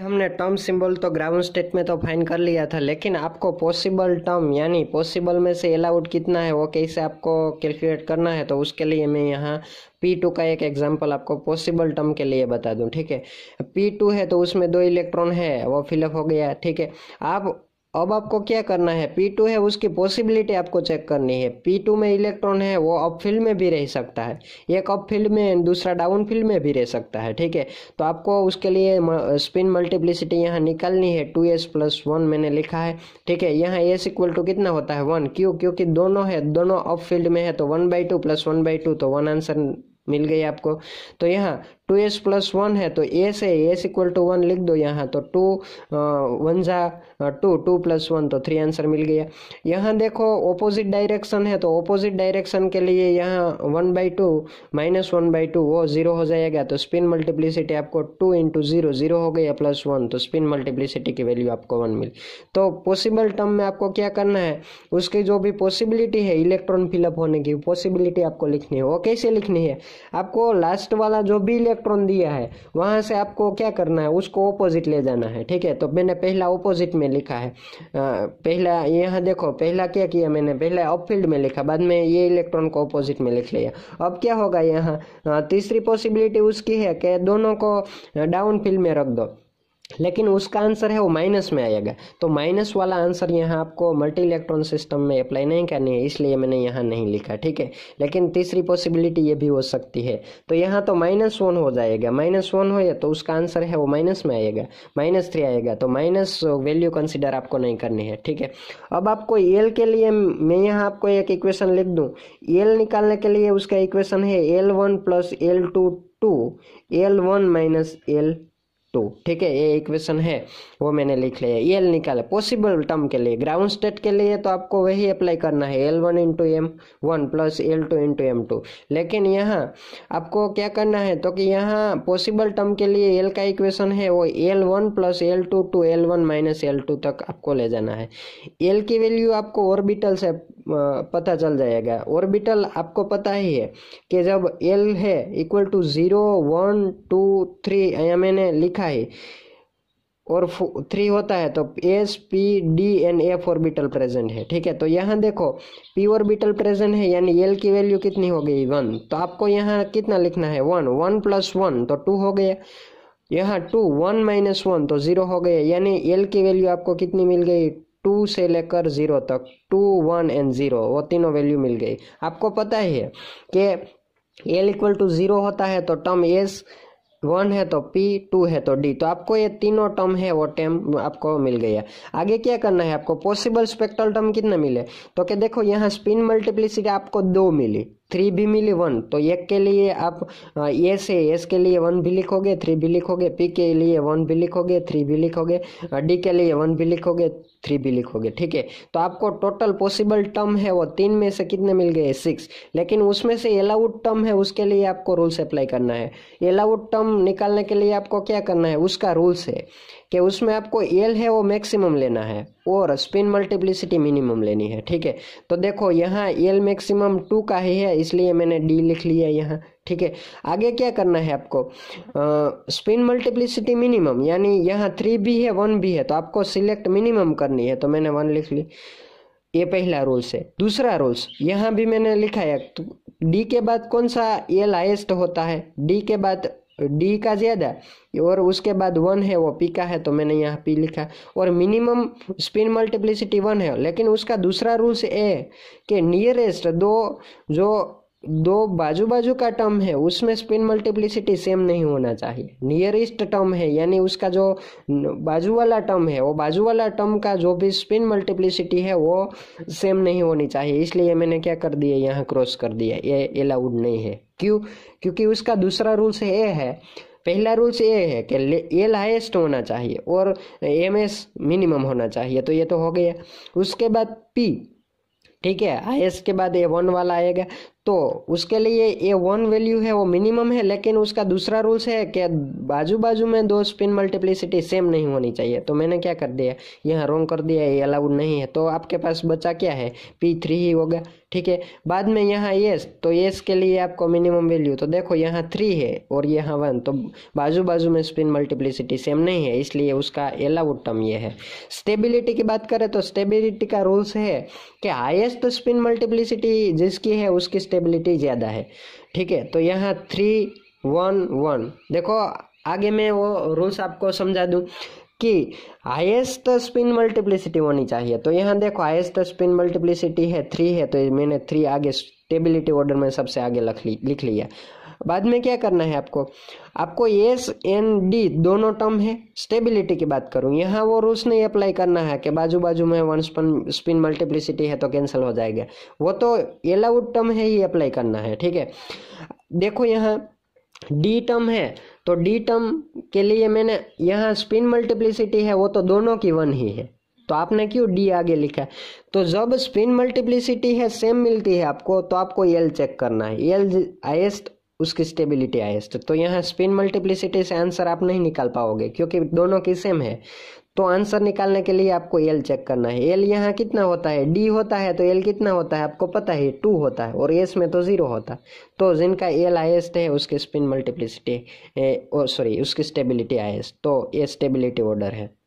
हमने term symbol तो ground state में तो फाइन कर लिया था लेकिन आपको पॉसिबल टर्म यानी पॉसिबल में से अलाउड कितना है वो कैसे आपको कैलकुलेट करना है तो उसके लिए मैं यहाँ पी टू का एक एग्जाम्पल आपको पॉसिबल टर्म के लिए बता दूं ठीक है पी टू है तो उसमें दो इलेक्ट्रॉन है वो फिलअप हो गया ठीक है आप अब आपको क्या करना है P2 है उसकी पॉसिबिलिटी आपको चेक करनी है P2 में इलेक्ट्रॉन है वो अप फील्ड में भी रह सकता है एक अप फील्ड में दूसरा डाउन फील्ड में भी रह सकता है ठीक है तो आपको उसके लिए स्पिन मल्टीप्लिसिटी यहाँ निकालनी है टू एस प्लस वन मैंने लिखा है ठीक है यहाँ एस इक्वल टू कितना होता है वन क्यों क्योंकि दोनों है दोनों अप फील्ड में है तो one by two plus one by two तो वन आंसर मिल गई आपको तो यहाँ टू एस प्लस वन है तो एस है एस इक्वल टू वन लिख दो यहाँ तो टू वन जा टू टू प्लस वन तो थ्री आंसर मिल गया यहाँ देखो ऑपोजिट डायरेक्शन है तो ऑपोजिट डायरेक्शन के लिए यहाँ one by two minus one by two वो जीरो हो जाएगा तो स्पिन मल्टीप्लिसिटी आपको टू इंटू जीरो जीरो हो गया प्लस वन तो स्पिन मल्टीप्लिसिटी की वैल्यू आपको वन मिली तो पॉसिबल टर्म में आपको क्या करना है उसकी जो भी पॉसिबिलिटी है इलेक्ट्रॉन फिलअप होने की पॉसिबिलिटी आपको लिखनी है वो कैसे लिखनी है आपको लास्ट वाला जो भी इलेक्ट्रॉन दिया है वहाँ से आपको क्या करना है उसको ऑपोजिट ले जाना है ठीक है तो मैंने पहला ऑपोजिट में लिखा है पहला यहाँ देखो पहला क्या किया मैंने पहला अपफील्ड में लिखा बाद में ये इलेक्ट्रॉन को ऑपोजिट में लिख लिया अब क्या होगा यहाँ तीसरी पॉसिबिलिटी उसकी है कि दोनों को डाउन फील्ड में रख दो लेकिन उसका आंसर है वो माइनस में आएगा तो माइनस वाला आंसर यहाँ आपको मल्टी इलेक्ट्रॉन सिस्टम में अप्लाई नहीं करनी है इसलिए मैंने यहाँ नहीं लिखा ठीक है लेकिन तीसरी पॉसिबिलिटी ये भी हो सकती है तो यहाँ तो माइनस वन हो जाएगा माइनस वन हो या तो उसका आंसर है वो माइनस में आएगा माइनस थ्री आएगा तो माइनस वैल्यू कंसिडर आपको नहीं करनी है ठीक है अब आपको एल के लिए मैं यहाँ आपको एक इक्वेशन लिख दूँ एल निकालने के लिए उसका इक्वेशन है L one plus L two two L one minus L two ठीक है ये इक्वेशन है वो मैंने लिख लिया है एल निकाले पॉसिबल टर्म के लिए ग्राउंड स्टेट के लिए तो आपको वही अप्लाई करना है L one into M one plus L two into M two लेकिन यहाँ आपको क्या करना है तो कि यहाँ पॉसिबल टर्म के लिए एल का इक्वेशन है वो L one plus L two two L one minus L two तक आपको ले जाना है एल की वैल्यू आपको ऑर्बिटल से पता चल जाएगा ऑर्बिटल आपको पता ही है कि जब एल है equal to zero one two three यहाँ मैंने लिखा है और थ्री होता है तो S P D and F orbital present है ठीक है तो यहाँ देखो पी ऑर्बिटल प्रेजेंट है यानी एल की वैल्यू कितनी हो गई वन तो आपको यहाँ कितना लिखना है वन वन प्लस वन तो टू हो गया यहाँ टू वन माइनस वन तो ज़ीरो हो गया यानी एल की वैल्यू आपको कितनी मिल गई टू से लेकर ज़ीरो तक टू वन एंड ज़ीरो वो तीनों वैल्यू मिल गई आपको पता ही है कि एल इक्वल टू ज़ीरो होता है तो टर्म एस वन है तो पी टू है तो डी तो आपको ये तीनों टर्म है वो टर्म आपको मिल गया आगे क्या करना है आपको पॉसिबल स्पेक्ट्रल टर्म कितने मिले तो कि देखो यहाँ स्पिन मल्टीप्लिसिटी आपको दो मिली थ्री भी मिली वन तो एक के लिए आप एस है एस के लिए वन भी लिखोगे थ्री भी लिखोगे पी के लिए वन भी लिखोगे थ्री भी लिखोगे डी के लिए वन भी लिखोगे थ्री भी लिखोगे ठीक है तो आपको टोटल पॉसिबल टर्म है वो तीन में से कितने मिल गए सिक्स लेकिन उसमें से एलाउड टर्म है उसके लिए आपको रूल्स अप्लाई करना है एलाउड टर्म निकालने के लिए आपको क्या करना है उसका रूल्स है कि उसमें आपको एल है वो मैक्सिमम लेना है और स्पिन मल्टीप्लिसिटी मिनिमम लेनी है ठीक है तो देखो यहाँ एल मैक्सिमम टू का ही है इसलिए मैंने डी लिख लिया यहाँ ठीक है आगे क्या करना है आपको स्पिन मल्टीप्लिसिटी मिनिमम यानी यहाँ थ्री भी है वन भी है तो आपको सिलेक्ट मिनिमम करनी है तो मैंने वन लिख ली ये पहला रूल्स है दूसरा रूल्स यहाँ भी मैंने लिखा है डी तो के बाद कौन सा एल हाइस्ट होता है डी के बाद तो डी का ज़्यादा और उसके बाद वन है वो पी का है तो मैंने यहाँ पी लिखा और मिनिमम स्पिन मल्टीप्लिसिटी वन है लेकिन उसका दूसरा रूल्स ए कि नियरेस्ट दो जो दो बाजू बाजू का टर्म है उसमें स्पिन मल्टीप्लिसिटी सेम नहीं होना चाहिए नियरेस्ट टर्म है यानी उसका जो बाजू वाला टर्म है वो बाजू वाला टर्म का जो भी स्पिन मल्टीप्लिसिटी है वो सेम नहीं होनी चाहिए इसलिए मैंने क्या कर दिया यहाँ क्रॉस कर दिया ये अलाउड नहीं है क्यों क्योंकि उसका दूसरा रूल्स ये है पहला रूल्स ये है कि एल हाइस्ट होना चाहिए और एम एस मिनिमम होना चाहिए तो ये तो हो गया उसके बाद पी ठीक है एस के बाद ए वन वाला आएगा तो उसके लिए ये वन वैल्यू है वो मिनिमम है लेकिन उसका दूसरा रूल्स है कि बाजू बाजू में दो स्पिन मल्टीप्लिसिटी सेम नहीं होनी चाहिए तो मैंने क्या कर दिया यहाँ रॉन्ग कर दिया ये अलाउड नहीं है तो आपके पास बचा क्या है पी थ्री ही होगा ठीक है बाद में यहाँ येस तो येस के लिए आपको मिनिमम वैल्यू तो देखो यहाँ थ्री है और यहाँ वन तो बाजू बाजू में स्पिन मल्टीप्लिसिटी सेम नहीं है इसलिए उसका अलाउड टर्म ये है स्टेबिलिटी की बात करें तो स्टेबिलिटी का रूल्स है कि हाइस्ट स्पिन मल्टीप्लिसिटी जिसकी है उसकी स्टेबिलिटी ज़्यादा है ठीक है तो यहाँ थ्री वन वन देखो आगे मैं वो रूल्स आपको समझा दूँ कि हाईएस्ट स्पिन मल्टीप्लिसिटी होनी चाहिए तो यहाँ देखो हाईएस्ट स्पिन मल्टीप्लिसिटी है थ्री है तो मैंने थ्री आगे स्टेबिलिटी ऑर्डर में सबसे आगे लिख लिया बाद में क्या करना है आपको आपको एस एन डी दोनों टर्म है स्टेबिलिटी की बात करूं यहाँ वो रूल्स नहीं अप्लाई करना है कि बाजू बाजू में वन स्पन स्पिन मल्टीप्लिसिटी है तो कैंसिल हो जाएगा वो तो एलाउड टर्म है ही अप्लाई करना है ठीक है देखो यहाँ डी टर्म है तो डी टर्म के लिए मैंने यहाँ स्पिन मल्टीप्लिसिटी है वो तो दोनों की वन ही है तो आपने क्यों डी आगे लिखा तो जब स्पिन मल्टीप्लिसिटी है सेम मिलती है आपको तो आपको एल चेक करना है एल हाइएस्ट उसकी स्टेबिलिटी हाइस्ट तो, तो यहाँ स्पिन मल्टीप्लिसिटी से आंसर आप नहीं निकाल पाओगे क्योंकि दोनों की सेम है तो आंसर निकालने के लिए आपको एल चेक करना है एल यहाँ कितना होता है डी होता है तो एल कितना होता है आपको पता है टू होता है और एस में तो ज़ीरो होता है तो जिनका एल हाइस्ट है उसकी स्पिन मल्टीप्लिसिटी सॉरी उसकी स्टेबिलिटी हाइएस्ट तो ये स्टेबिलिटी ऑर्डर है